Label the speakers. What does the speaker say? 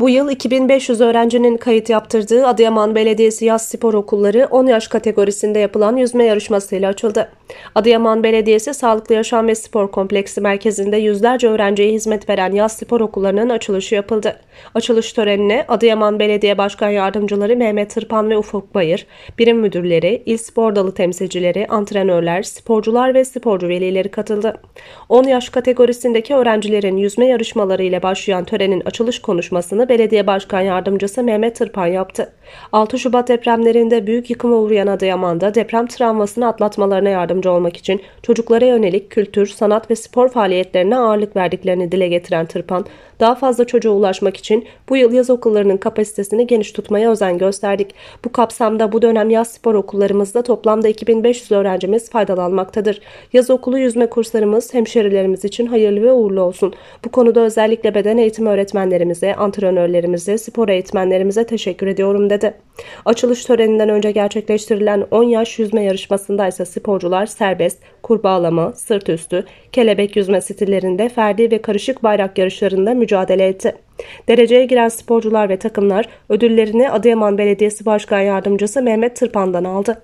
Speaker 1: Bu yıl 2500 öğrencinin kayıt yaptırdığı Adıyaman Belediyesi Yaz Spor Okulları 10 yaş kategorisinde yapılan yüzme yarışmasıyla açıldı. Adıyaman Belediyesi Sağlıklı Yaşam ve Spor Kompleksi merkezinde yüzlerce öğrenciye hizmet veren yaz spor okullarının açılışı yapıldı. Açılış törenine Adıyaman Belediye Başkan Yardımcıları Mehmet Tırpan ve Ufuk Bayır, birim müdürleri, il spor dalı temsilcileri, antrenörler, sporcular ve sporcu velileri katıldı. 10 yaş kategorisindeki öğrencilerin yüzme yarışmaları ile başlayan törenin açılış konuşmasını Belediye Başkan Yardımcısı Mehmet Tırpan yaptı. 6 Şubat depremlerinde büyük yıkıma uğrayan Adıyaman'da deprem travmasını atlatmalarına yardımcı olmak için çocuklara yönelik kültür, sanat ve spor faaliyetlerine ağırlık verdiklerini dile getiren Tırpan, daha fazla çocuğa ulaşmak için bu yıl yaz okullarının kapasitesini geniş tutmaya özen gösterdik. Bu kapsamda bu dönem yaz spor okullarımızda toplamda 2500 öğrencimiz faydalanmaktadır. Yaz okulu yüzme kurslarımız hemşerilerimiz için hayırlı ve uğurlu olsun. Bu konuda özellikle beden eğitimi öğretmenlerimize, antrenör antrenörlerimize, spor eğitmenlerimize teşekkür ediyorum dedi. Açılış töreninden önce gerçekleştirilen 10 yaş yüzme yarışmasında ise sporcular serbest, kurbağalama, sırt üstü, kelebek yüzme stillerinde ferdi ve karışık bayrak yarışlarında mücadele etti. Dereceye giren sporcular ve takımlar ödüllerini Adıyaman Belediyesi Başkan Yardımcısı Mehmet Tırpan'dan aldı.